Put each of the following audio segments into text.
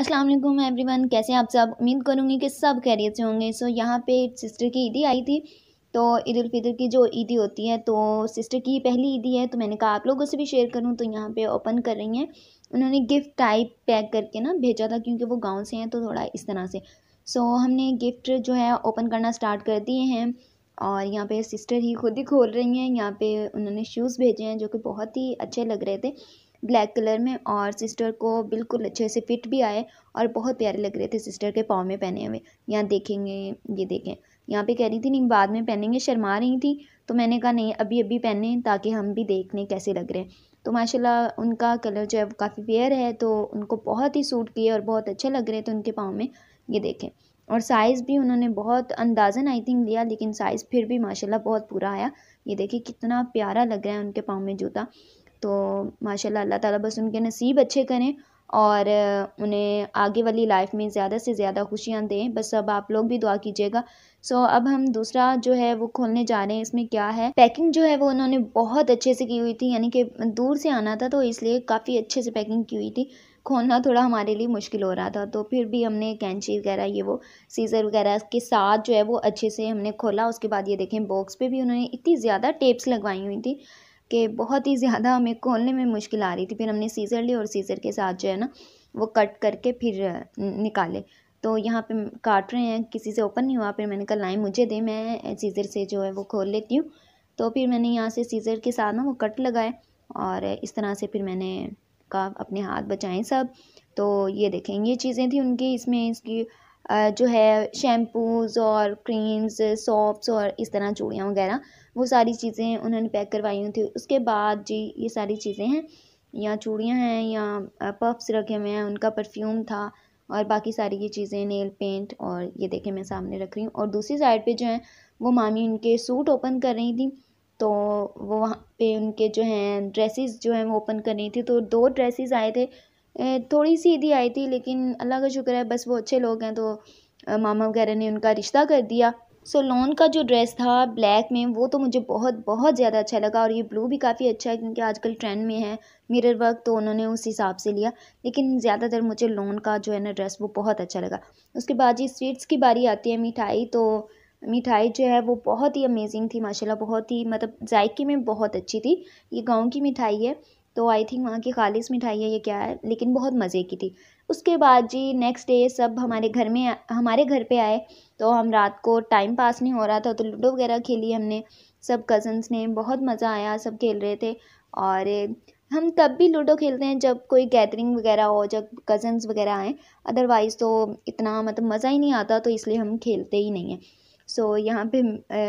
अस्सलाम वालेकुम एवरीवन कैसे आप सब उम्मीद करूँगी कि सब कैरियर से होंगे सो यहाँ पे सिस्टर की ईदी आई थी तो ईद फितर की जो ईदी होती है तो सिस्टर की पहली ईदी है तो मैंने कहा आप लोगों से भी शेयर करूँ तो यहाँ पे ओपन कर रही हैं उन्होंने गिफ्ट टाइप पैक करके ना भेजा था क्योंकि वो गाँव से हैं तो थोड़ा इस तरह से सो हमने गिफ्ट जो है ओपन करना स्टार्ट कर दिए हैं और यहाँ पे सिस्टर ही खुद ही खोल रही हैं यहाँ पे उन्होंने शूज़ भेजे हैं जो कि बहुत ही अच्छे लग रहे थे ब्लैक कलर में और सिस्टर को बिल्कुल अच्छे से फिट भी आए और बहुत प्यारे लग रहे थे सिस्टर के पाँव में पहने हुए यहाँ देखेंगे ये देखें यहाँ पे कह रही थी नहीं बाद में पहनेंगे शर्मा रही थी तो मैंने कहा नहीं अभी अभी पहने ताकि हम भी देखने कैसे लग रहे हैं तो माशाल्लाह उनका कलर जो है वो काफ़ी फेयर है तो उनको बहुत ही सूट किए और बहुत अच्छे लग रहे थे उनके पाँव में ये देखें और साइज़ भी उन्होंने बहुत अंदाज़न आई थिंक लिया लेकिन साइज़ फिर भी माशाल्लाह बहुत पूरा आया ये देखिए कितना प्यारा लग रहा है उनके पाँव में जूता तो माशाल्लाह अल्लाह ताला बस उनके नसीब अच्छे करें और उन्हें आगे वाली लाइफ में ज़्यादा से ज़्यादा खुशियाँ दें बस अब आप लोग भी दुआ कीजिएगा सो so, अब हम दूसरा जो है वो खोलने जा रहे हैं इसमें क्या है पैकिंग जो है वो उन्होंने बहुत अच्छे से की हुई थी यानी कि दूर से आना था तो इसलिए काफ़ी अच्छे से पैकिंग की हुई थी खोलना थोड़ा हमारे लिए मुश्किल हो रहा था तो फिर भी हमने कैंची वगैरह ये वो सीज़र वगैरह के साथ जो है वो अच्छे से हमने खोला उसके बाद ये देखें बॉक्स पर भी उन्होंने इतनी ज़्यादा टेप्स लगवाई हुई थी कि बहुत ही ज़्यादा हमें खोलने में मुश्किल आ रही थी फिर हमने सीज़र ली और सीज़र के साथ जो है ना वो कट करके फिर निकाले तो यहाँ पे काट रहे हैं किसी से ओपन नहीं हुआ फिर मैंने कहा लाइन मुझे दे मैं सीज़र से जो है वो खोल लेती हूँ तो फिर मैंने यहाँ से सीज़र के साथ ना वो कट लगाए और इस तरह से फिर मैंने का अपने हाथ बचाएं सब तो ये देखें ये चीज़ें थी उनकी इसमें इसकी जो है शैम्पूज़ और क्रीम्स सॉप्स और इस तरह चूड़ियाँ वगैरह वो सारी चीज़ें उन्होंने पैक करवाई हुई थी उसके बाद जी ये सारी चीज़ें हैं या चूड़ियाँ हैं या पफ्स रखे हुए हैं उनका परफ्यूम था और बाकी सारी ये चीज़ें नेल पेंट और ये देखें मैं सामने रख रही हूँ और दूसरी साइड पे जो है वो मामी उनके सूट ओपन कर रही थी तो वो वहाँ पे उनके जो हैं ड्रेसेस जो हैं वो ओपन कर रही थी तो दो ड्रेसेस आए थे थोड़ी सी ईदी आई थी लेकिन अल्लाह का शुक्र है बस वो अच्छे लोग हैं तो मामा वगैरह ने उनका रिश्ता कर दिया सो लॉन का जो ड्रेस था ब्लैक में वो तो मुझे बहुत बहुत ज़्यादा अच्छा लगा और ये ब्लू भी काफ़ी अच्छा है क्योंकि आजकल ट्रेंड में है मिरर वर्क तो उन्होंने उस हिसाब से लिया लेकिन ज़्यादातर मुझे लॉन का जो है ना ड्रेस वो बहुत अच्छा लगा उसके बाद जी स्वीट्स की बारी आती है मिठाई तो मिठाई जो है वो बहुत ही अमेजिंग थी माशाला बहुत ही मतलब जायके में बहुत अच्छी थी ये गाँव की मिठाई है तो आई थिंक वहाँ की खालिश मिठाई है ये क्या है लेकिन बहुत मज़े की थी उसके बाद जी नेक्स्ट डे सब हमारे घर में हमारे घर पे आए तो हम रात को टाइम पास नहीं हो रहा था तो लूडो वगैरह खेली हमने सब कज़न्स ने बहुत मज़ा आया सब खेल रहे थे और हम तब भी लूडो खेलते हैं जब कोई गैदरिंग वगैरह हो जब कज़न्स वगैरह आएँ अदरवाइज़ तो इतना मतलब मज़ा ही नहीं आता तो इसलिए हम खेलते ही नहीं हैं सो so, यहाँ पे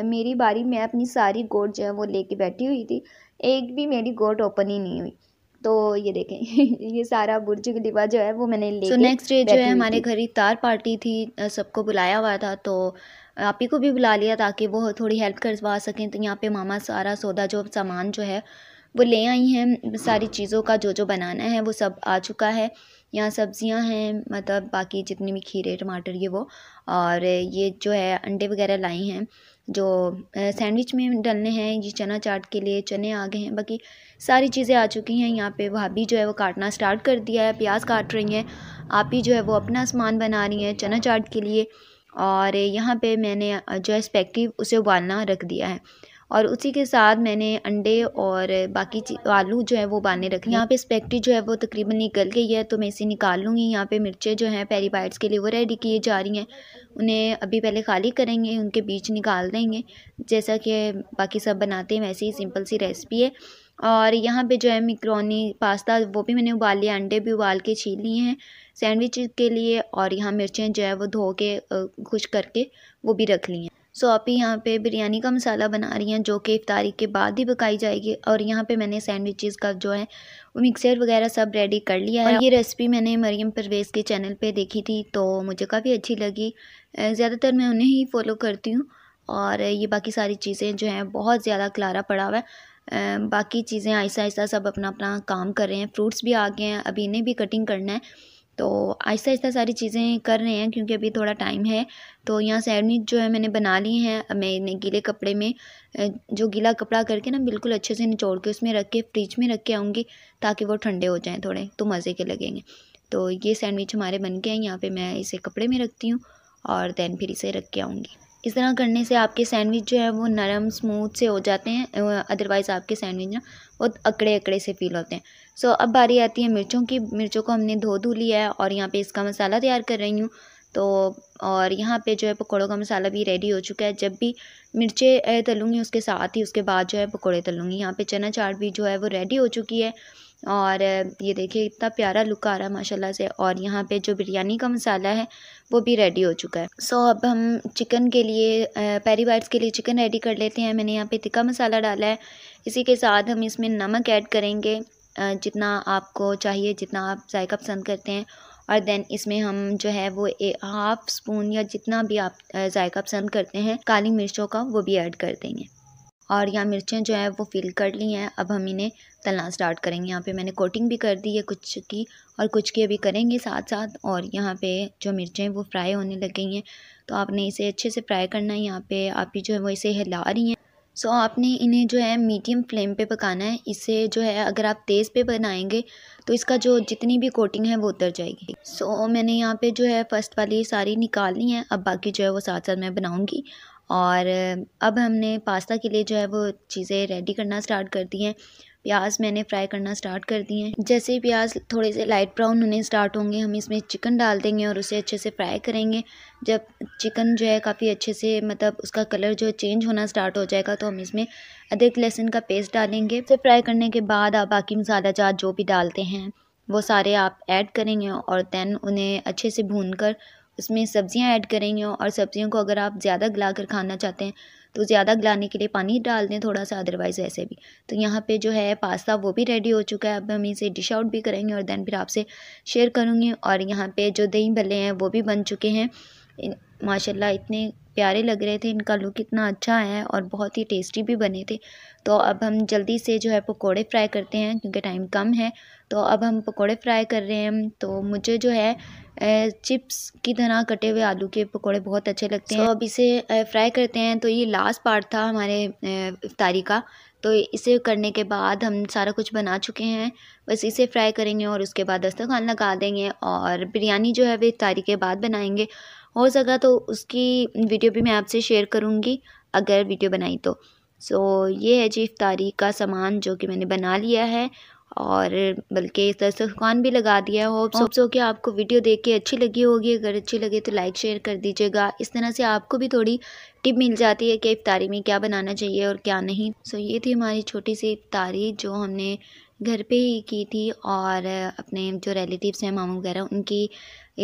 मेरी बारी मैं अपनी सारी गोट जो है वो लेके बैठी हुई थी एक भी मेरी गोट ओपन ही नहीं हुई तो ये देखें ये सारा बुर्ज खलीफा जो है वो मैंने ले तो नेक्स्ट डे जो है हमारे घर इफ्तार पार्टी थी सबको बुलाया हुआ था तो आप ही को भी बुला लिया ताकि वो थोड़ी हेल्प करवा सकें तो यहाँ पे मामा सारा सौदा जो सामान जो है वो ले आई हैं सारी चीज़ों का जो जो बनाना है वो सब आ चुका है यहाँ सब्जियाँ हैं मतलब बाकी जितनी भी खीरे टमाटर ये वो और ये जो है अंडे वगैरह लाई हैं जो सैंडविच में डलने हैं ये चना चाट के लिए चने आ गए हैं बाकी सारी चीज़ें आ चुकी हैं यहाँ पे भाभी जो है वो काटना स्टार्ट कर दिया है प्याज काट रही हैं आप ही जो है वो अपना सामान बना रही हैं चना चाट के लिए और यहाँ पे मैंने जो है स्पेक्टिव उसे उबालना रख दिया है और उसी के साथ मैंने अंडे और बाकी आलू जो है वो बाने रखे यहाँ पे स्पेक्टी जो है वो तकरीबन निकल गई है तो मैं इसे निकाल लूँगी यहाँ पे मिर्चें जो हैं पेरी बाइट्स के लिए वो रेडी किए जा रही हैं उन्हें अभी पहले खाली करेंगे उनके बीच निकाल देंगे जैसा कि बाकी सब बनाते हैं वैसे ही सिंपल सी रेसिपी है और यहाँ पे जो है मिक्रोनी पास्ता वो भी मैंने उबाल लिया अंडे भी उबाल के छीन लिए हैं सैंडविच के लिए और यहाँ मिर्चें जो है वो धो के खुश करके वो भी रख ली हैं सो आप ही यहाँ पे बिरयानी का मसाला बना रही हैं जो कि इफ्तारी के बाद ही पकाई जाएगी और यहाँ पे मैंने सैंडविचेस का जो है मिक्सर वगैरह सब रेडी कर लिया है और ये रेसिपी मैंने मरियम परवेज़ के चैनल पे देखी थी तो मुझे काफ़ी अच्छी लगी ज़्यादातर मैं उन्हें ही फॉलो करती हूँ और ये बाकी सारी चीज़ें जो हैं बहुत ज़्यादा क्लारा पड़ा हुआ है बाकी चीज़ें आहिस्ता आहिस्ता सब अपना अपना काम कर रहे हैं फ्रूट्स भी आ गए हैं अभी इन्हें भी कटिंग करना है तो आहिस्ता आहिस्ता सारी चीज़ें कर रहे हैं क्योंकि अभी थोड़ा टाइम है तो यहाँ सैंडविच जो है मैंने बना लिए हैं मैं मैंने गीले कपड़े में जो गीला कपड़ा करके ना बिल्कुल अच्छे से निचोड़ के उसमें रख के फ्रिज में रख के आऊँगी ताकि वो ठंडे हो जाएँ थोड़े तो मज़े के लगेंगे तो ये सैंडविच हमारे बन के हैं यहाँ पर मैं इसे कपड़े में रखती हूँ और दैन फिर इसे रख के आऊँगी इस तरह करने से आपके सैंडविच जो है वो नरम स्मूथ से हो जाते हैं अदरवाइज़ आपके सैंडविच ना बहुत अकड़े अकड़े से फील होते हैं सो अब बारी आती है मिर्चों की मिर्चों को हमने धो धो लिया है और यहाँ पे इसका मसाला तैयार कर रही हूँ तो और यहाँ पे जो है पकौड़ों का मसाला भी रेडी हो चुका है जब भी मिर्चें तलूँगी उसके साथ ही उसके बाद जो है पकौड़े तलूँगी यहाँ पे चना चाट भी जो है वो रेडी हो चुकी है और ये देखिए इतना प्यारा लुक आ रहा है माशाल्लाह से और यहाँ पे जो बिरयानी का मसाला है वो भी रेडी हो चुका है सो so, अब हम चिकन के लिए पैरी बाइट्स के लिए चिकन रेडी कर लेते हैं मैंने यहाँ पे तिक्का मसाला डाला है इसी के साथ हम इसमें नमक ऐड करेंगे जितना आपको चाहिए जितना आप जायका पसंद करते हैं और देन इसमें हम जो है वो हाफ स्पून या जितना भी आप जायका पसंद करते हैं काली मिर्चों का वो भी ऐड कर देंगे और यहाँ मिर्चें जो है वो फिल कर ली हैं अब हम इन्हें तलना स्टार्ट करेंगे यहाँ पे मैंने कोटिंग भी कर दी है कुछ की और कुछ की अभी करेंगे साथ साथ और यहाँ पे जो मिर्चें वो फ्राई होने लग गई हैं तो आपने इसे अच्छे से फ्राई करना है यहाँ पे आप ही जो है वो इसे हिला रही हैं सो आपने इन्हें जो है मीडियम फ्लेम पे पकाना है इसे जो है अगर आप तेज़ पे बनाएंगे तो इसका जो जितनी भी कोटिंग है वो उतर जाएगी सो मैंने यहाँ पे जो है फ़र्स्ट वाली सारी निकाल ली है अब बाकी जो है वो साथ साथ मैं बनाऊँगी और अब हमने पास्ता के लिए जो है वो चीज़ें रेडी करना स्टार्ट कर दी हैं प्याज मैंने फ्राई करना स्टार्ट कर दिए हैं जैसे ही प्याज थोड़े से लाइट ब्राउन होने स्टार्ट होंगे हम इसमें चिकन डाल देंगे और उसे अच्छे से फ्राई करेंगे जब चिकन जो है काफ़ी अच्छे से मतलब उसका कलर जो चेंज होना स्टार्ट हो जाएगा तो हम इसमें अदरक लहसुन का पेस्ट डालेंगे फिर फ्राई करने के बाद आप बाकी मसाला जात जो भी डालते हैं वो सारे आप ऐड करेंगे और दैन उन्हें अच्छे से भून कर उसमें सब्ज़ियाँ ऐड करेंगे और सब्ज़ियों को अगर आप ज़्यादा गला कर खाना चाहते हैं तो ज़्यादा गलाने के लिए पानी डाल दें थोड़ा सा अदरवाइज़ वैसे भी तो यहाँ पे जो है पास्ता वो भी रेडी हो चुका है अब हम इसे डिश आउट भी करेंगे और दैन फिर आपसे शेयर करूँगी और यहाँ पे जो दही भले हैं वो भी बन चुके हैं माशाल्लाह इतने प्यारे लग रहे थे इनका लुक इतना अच्छा है और बहुत ही टेस्टी भी बने थे तो अब हम जल्दी से जो है पकोड़े फ्राई करते हैं क्योंकि टाइम कम है तो अब हम पकोड़े फ्राई कर रहे हैं तो मुझे जो है चिप्स की तरह कटे हुए आलू के पकोड़े बहुत अच्छे लगते हैं तो अब इसे फ्राई करते हैं तो ये लास्ट पार्ट था हमारे इफ्तारी का तो इसे करने के बाद हम सारा कुछ बना चुके हैं बस इसे फ्राई करेंगे और उसके बाद दस्तरखान लगा देंगे और बिरयानी जो है वे इफ्तारी के बाद बनाएंगे हो सका तो उसकी वीडियो भी मैं आपसे शेयर करूँगी अगर वीडियो बनाई तो सो so, ये है जी इफ्तारी का सामान जो कि मैंने बना लिया है और बल्कि दस्तरखान भी लगा दिया हो होप्स सो कि आपको वीडियो देख के अच्छी लगी होगी अगर अच्छी लगे तो लाइक शेयर कर दीजिएगा इस तरह से आपको भी थोड़ी टिप मिल जाती है कि इफ्तारी में क्या बनाना चाहिए और क्या नहीं सो ये थी हमारी छोटी सी इफ्तारी जो हमने घर पे ही की थी और अपने जो रिलेटिव्स हैं मामू वगैरह उनकी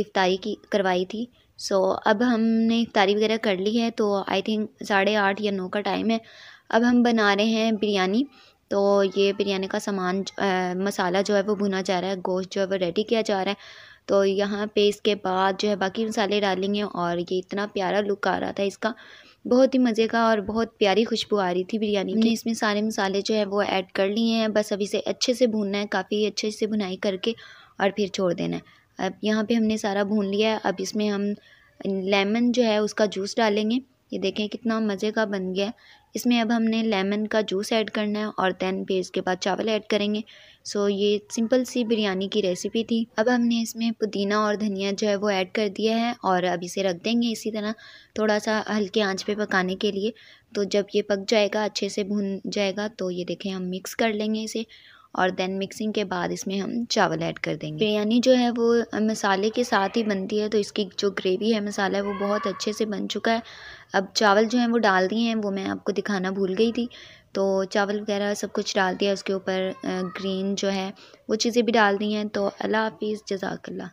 इफ्तारी की करवाई थी सो so, अब हमने तारी वगैरह कर ली है तो आई थिंक साढ़े आठ या नौ का टाइम है अब हम बना रहे हैं बिरयानी तो ये बिरयानी का सामान मसाला जो है वो भुना जा रहा है गोश्त जो है वो रेडी किया जा रहा है तो यहाँ पे इसके बाद जो है बाकी मसाले डालेंगे और ये इतना प्यारा लुक आ रहा था इसका बहुत ही मज़े का और बहुत प्यारी खुशबू आ रही थी बिरयानी हमने इसमें सारे मसाले जो है वो ऐड कर लिए हैं बस अभी से अच्छे से भुनना है काफ़ी अच्छे से भुनाई करके और फिर छोड़ देना है अब यहाँ पे हमने सारा भून लिया है अब इसमें हम लेमन जो है उसका जूस डालेंगे ये देखें कितना मज़े का बन गया इसमें अब हमने लेमन का जूस ऐड करना है और दैन फिर इसके बाद चावल ऐड करेंगे सो ये सिंपल सी बिरयानी की रेसिपी थी अब हमने इसमें पुदीना और धनिया जो है वो ऐड कर दिया है और अब इसे रख देंगे इसी तरह थोड़ा सा हल्के आंच पे पकाने के लिए तो जब ये पक जाएगा अच्छे से भून जाएगा तो ये देखें हम मिक्स कर लेंगे इसे और देन मिक्सिंग के बाद इसमें हम चावल ऐड कर देंगे बिरयानी जो है वो मसाले के साथ ही बनती है तो इसकी जो ग्रेवी है मसाला है वो बहुत अच्छे से बन चुका है अब चावल जो है वो डाल दिए हैं वो मैं आपको दिखाना भूल गई थी तो चावल वगैरह सब कुछ डाल दिया उसके ऊपर ग्रीन जो है वो चीज़ें भी डाल दी हैं तो अल्लाह हाफिज़ जजाकल्ला